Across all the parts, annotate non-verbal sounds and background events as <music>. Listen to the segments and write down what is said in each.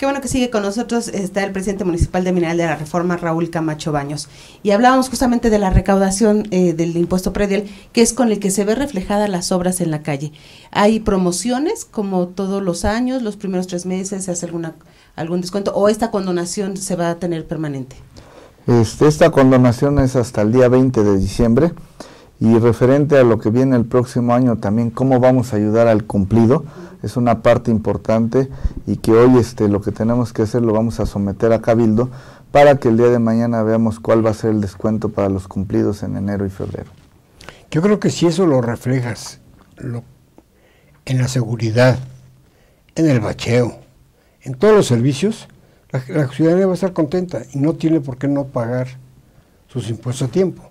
Qué bueno que sigue con nosotros, está el presidente municipal de Mineral de la Reforma, Raúl Camacho Baños. Y hablábamos justamente de la recaudación eh, del impuesto predial, que es con el que se ve reflejadas las obras en la calle. Hay promociones, como todos los años, los primeros tres meses se hace alguna, algún descuento, o esta condonación se va a tener permanente. Este, esta condonación es hasta el día 20 de diciembre. Y referente a lo que viene el próximo año también, cómo vamos a ayudar al cumplido, es una parte importante y que hoy este, lo que tenemos que hacer lo vamos a someter a Cabildo para que el día de mañana veamos cuál va a ser el descuento para los cumplidos en enero y febrero. Yo creo que si eso lo reflejas lo, en la seguridad, en el bacheo, en todos los servicios, la, la ciudadanía va a estar contenta y no tiene por qué no pagar sus impuestos a tiempo,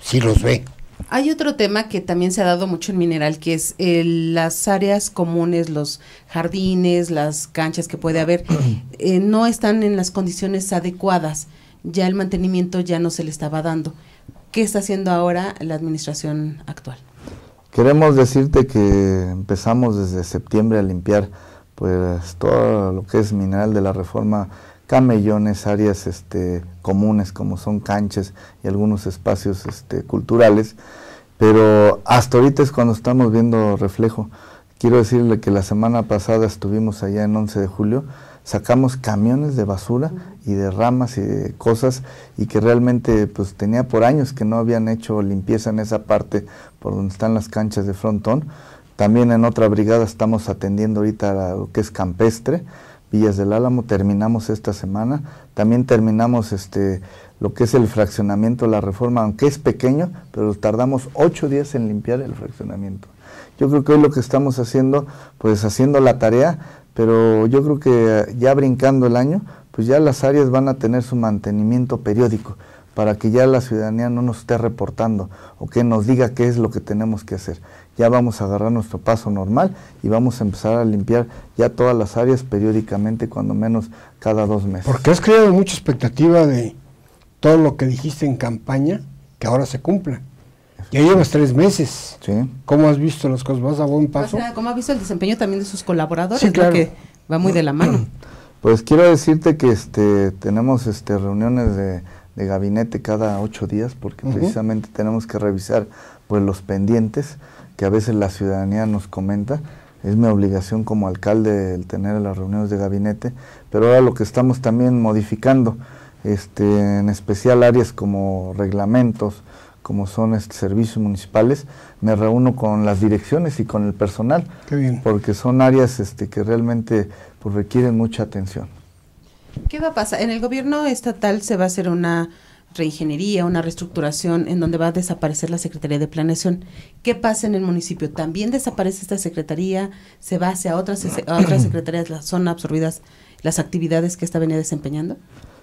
si los ve. Hay otro tema que también se ha dado mucho en mineral, que es eh, las áreas comunes, los jardines, las canchas que puede haber, <clears throat> eh, no están en las condiciones adecuadas. Ya el mantenimiento ya no se le estaba dando. ¿Qué está haciendo ahora la administración actual? Queremos decirte que empezamos desde septiembre a limpiar pues todo lo que es mineral de la reforma camellones, áreas este, comunes como son canchas y algunos espacios este, culturales, pero hasta ahorita es cuando estamos viendo reflejo. Quiero decirle que la semana pasada estuvimos allá en 11 de julio, sacamos camiones de basura y de ramas y de cosas y que realmente pues tenía por años que no habían hecho limpieza en esa parte por donde están las canchas de frontón. También en otra brigada estamos atendiendo ahorita lo que es campestre Villas del Álamo, terminamos esta semana. También terminamos este, lo que es el fraccionamiento, la reforma, aunque es pequeño, pero tardamos ocho días en limpiar el fraccionamiento. Yo creo que hoy lo que estamos haciendo, pues haciendo la tarea, pero yo creo que ya brincando el año, pues ya las áreas van a tener su mantenimiento periódico para que ya la ciudadanía no nos esté reportando o que nos diga qué es lo que tenemos que hacer. Ya vamos a agarrar nuestro paso normal y vamos a empezar a limpiar ya todas las áreas periódicamente, cuando menos cada dos meses. Porque has creado mucha expectativa de todo lo que dijiste en campaña, que ahora se cumpla. Ya llevas tres meses. Sí. ¿Cómo has visto las cosas? ¿Vas a buen paso? ¿Cómo has visto el desempeño también de sus colaboradores? Sí, claro. Que va muy de la mano. <clears throat> Pues quiero decirte que este, tenemos este, reuniones de de gabinete cada ocho días porque precisamente tenemos que revisar pues los pendientes que a veces la ciudadanía nos comenta. Es mi obligación como alcalde el tener las reuniones de gabinete, pero ahora lo que estamos también modificando, este, en especial áreas como reglamentos, como son este, servicios municipales, me reúno con las direcciones y con el personal, porque son áreas este, que realmente pues, requieren mucha atención. ¿Qué va a pasar? En el gobierno estatal se va a hacer una reingeniería, una reestructuración en donde va a desaparecer la Secretaría de Planeación. ¿Qué pasa en el municipio? ¿También desaparece esta secretaría? ¿Se va hacia otras, a otras <clears throat> secretarías? Las, ¿Son absorbidas las actividades que esta venía desempeñando?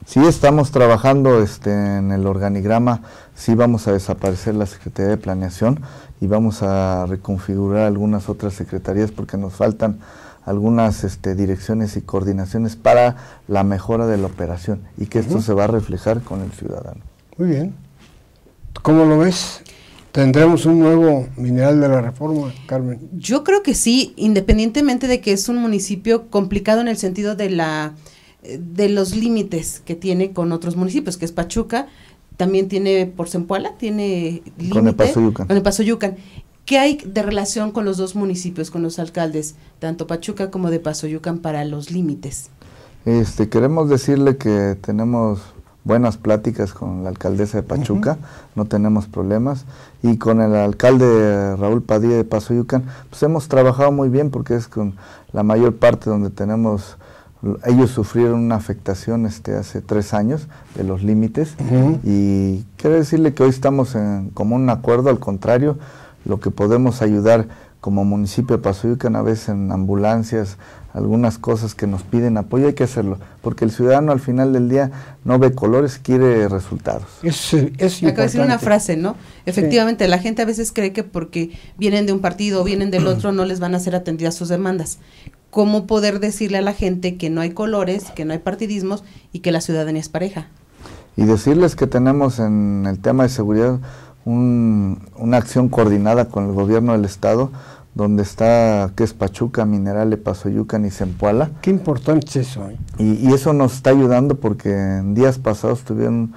Sí, estamos trabajando este, en el organigrama. Sí, vamos a desaparecer la Secretaría de Planeación y vamos a reconfigurar algunas otras secretarías porque nos faltan algunas este, direcciones y coordinaciones para la mejora de la operación y que esto se va a reflejar con el ciudadano. Muy bien. ¿Cómo lo ves? ¿Tendremos un nuevo mineral de la reforma, Carmen? Yo creo que sí, independientemente de que es un municipio complicado en el sentido de la eh, de los límites que tiene con otros municipios, que es Pachuca, también tiene por Sempuala, tiene límite con el Paso Con el Paso Yucan. ¿Qué hay de relación con los dos municipios, con los alcaldes, tanto Pachuca como de Pasoyucan, para los límites? Este, queremos decirle que tenemos buenas pláticas con la alcaldesa de Pachuca, no tenemos problemas, y con el alcalde Raúl Padilla de Pasoyucan, pues hemos trabajado muy bien porque es con la mayor parte donde tenemos ellos sufrieron una afectación este, hace tres años de los límites y quiero decirle que hoy estamos en como un acuerdo, al contrario, lo que podemos ayudar como municipio de Pasoyucan, a veces en ambulancias, algunas cosas que nos piden apoyo, hay que hacerlo, porque el ciudadano al final del día no ve colores, quiere resultados. Es, es de decir una frase, ¿no? Efectivamente, la gente a veces cree que porque vienen de un partido o vienen del otro no les van a ser atendidas sus demandas. ¿Cómo poder decirle a la gente que no hay colores, que no hay partidismos y que la ciudadanía es pareja? Y decirles que tenemos en el tema de seguridad una acción coordinada con el gobierno del estado donde está que es Pachuca, Mineral, Pasoyucan y Zempoala. Qué importante es eso. ¿eh? Y, eso nos está ayudando porque en días pasados tuvieron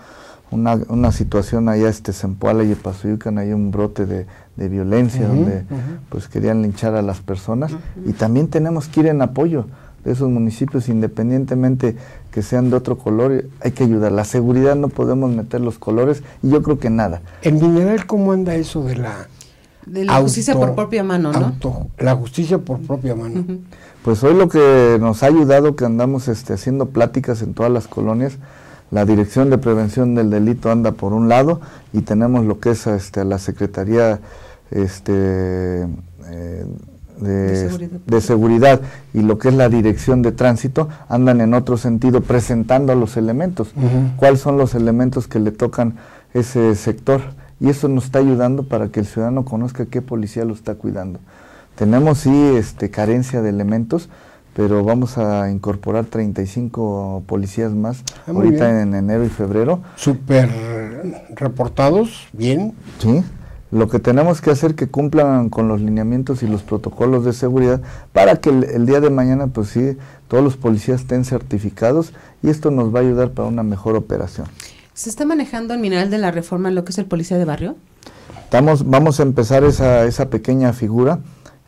una, una situación allá este Zempoala y Pasoyucan, hay un brote de, violencia donde pues querían linchar a las personas y también tenemos que ir en apoyo esos municipios, independientemente que sean de otro color, hay que ayudar. La seguridad no podemos meter los colores y yo creo que nada. En general, ¿cómo anda eso de la... De la justicia por propia mano, ¿no? la justicia por propia mano. Pues hoy lo que nos ha ayudado, que andamos este, haciendo pláticas en todas las colonias, la Dirección de Prevención del Delito anda por un lado y tenemos lo que es este, la Secretaría este, eh, de, seguridad. y lo que es la dirección de tránsito andan en otro sentido presentando los elementos, cuáles son los elementos que le tocan ese sector. Y eso nos está ayudando para que el ciudadano conozca qué policía lo está cuidando. Tenemos sí este, carencia de elementos, pero vamos a incorporar 35 policías más ah, ahorita en enero y febrero. Super reportados, bien. Sí. Lo que tenemos que hacer que cumplan con los lineamientos y los protocolos de seguridad para que el, día de mañana, pues sí, todos los policías estén certificados y esto nos va a ayudar para una mejor operación. ¿Se está manejando el mineral de la reforma lo que es el policía de barrio? Estamos, vamos a empezar esa, esa pequeña figura.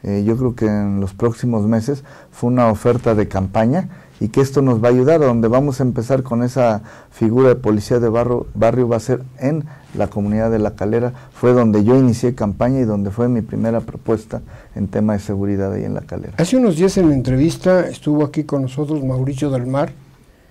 Eh, yo creo que en los próximos meses fue una oferta de campaña y que esto nos va a ayudar. Donde vamos a empezar con esa figura de policía de barrio, barrio va a ser en la comunidad de La Calera. Fue donde yo inicié campaña y donde fue mi primera propuesta en tema de seguridad ahí en La Calera. Hace unos días en la entrevista estuvo aquí con nosotros Mauricio del Mar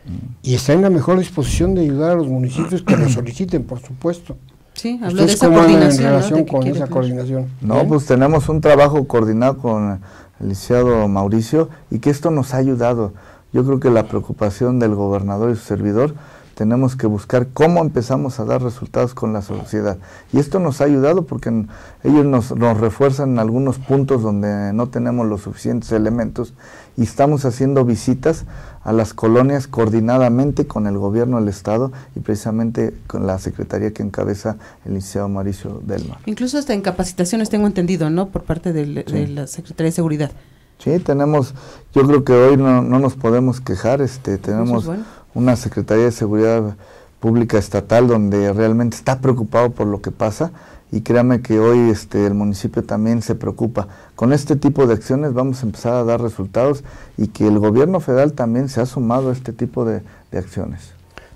mm. y está en la mejor disposición de ayudar a los municipios que lo <clears throat> soliciten, por supuesto. Sí, habló de esa coordinación. En relación con esa coordinación? No, pues tenemos un trabajo coordinado con el licenciado Mauricio y que esto nos ha ayudado. Yo creo que la preocupación del gobernador y su servidor tenemos que buscar cómo empezamos a dar resultados con la sociedad. Y esto nos ha ayudado porque ellos nos, refuerzan en algunos puntos donde no tenemos los suficientes elementos y estamos haciendo visitas a las colonias coordinadamente con el gobierno del Estado y precisamente con la secretaría que encabeza el licenciado Mauricio Delma. Incluso hasta en capacitaciones tengo entendido, ¿no? Por parte de la Secretaría de Seguridad. Sí, tenemos, yo creo que hoy no, no nos podemos quejar, este, tenemos una Secretaría de Seguridad Pública Estatal donde realmente está preocupado por lo que pasa y créame que hoy este, el municipio también se preocupa. Con este tipo de acciones vamos a empezar a dar resultados y que el gobierno federal también se ha sumado a este tipo de, de acciones.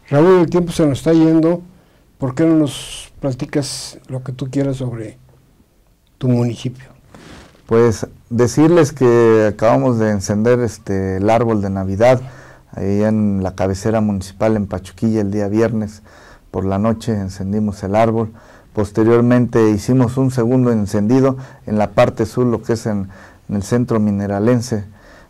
Raúl, el tiempo se nos está yendo, ¿por qué no nos platicas lo que tú quieras sobre tu municipio? Pues decirles que acabamos de encender este, el árbol de Navidad ahí en la cabecera municipal en Pachuquilla el día viernes por la noche encendimos el árbol. Posteriormente hicimos un segundo encendido en la parte sur, lo que es en, en el centro mineralense,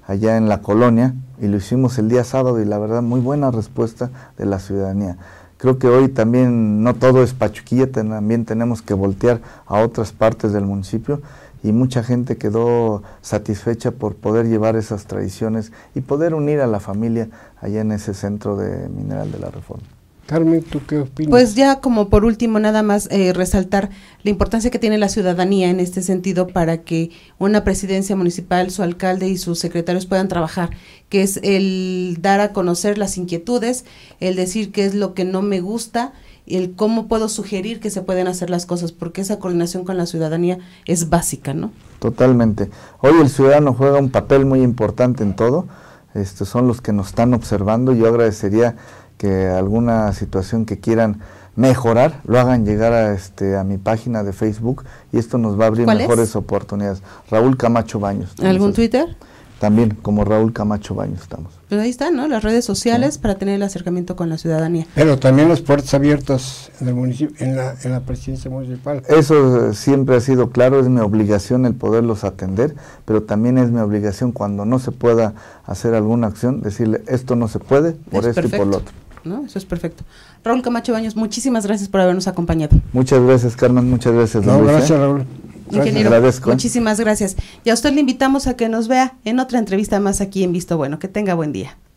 allá en la colonia, y lo hicimos el día sábado y la verdad muy buena respuesta de la ciudadanía. Creo que hoy también no todo es Pachuquilla, también tenemos que voltear a otras partes del municipio y mucha gente quedó satisfecha por poder llevar esas tradiciones y poder unir a la familia allá en ese centro de Mineral de la Reforma. Carmen, ¿tú qué opinas? Pues ya como por último, nada más eh, resaltar la importancia que tiene la ciudadanía en este sentido para que una presidencia municipal, su alcalde y sus secretarios puedan trabajar, que es el dar a conocer las inquietudes, el decir qué es lo que no me gusta, el cómo puedo sugerir que se pueden hacer las cosas, porque esa coordinación con la ciudadanía es básica, ¿no? Totalmente. Hoy el ciudadano juega un papel muy importante en todo. Estos son los que nos están observando. Yo agradecería que alguna situación que quieran mejorar, lo hagan llegar a, este, a mi página de Facebook y esto nos va a abrir mejores oportunidades. Raúl Camacho Baños. ¿Algún Twitter? También como Raúl Camacho Baños estamos. Pero ahí están, ¿no? Las redes sociales para tener el acercamiento con la ciudadanía. Pero también las puertas abiertas en municipio, en la, presidencia municipal. Eso eh, siempre ha sido claro, es mi obligación el poderlos atender, pero también es mi obligación cuando no se pueda hacer alguna acción, decirle esto no se puede por esto y por lo otro. ¿No? Eso es perfecto. Raúl Camacho Baños, muchísimas gracias por habernos acompañado. Muchas gracias, Carmen, muchas gracias. No, ¿eh? gracias, Raúl. Ingeniero, muchísimas gracias. Y a usted le invitamos a que nos vea en otra entrevista más aquí en Visto Bueno. Que tenga buen día.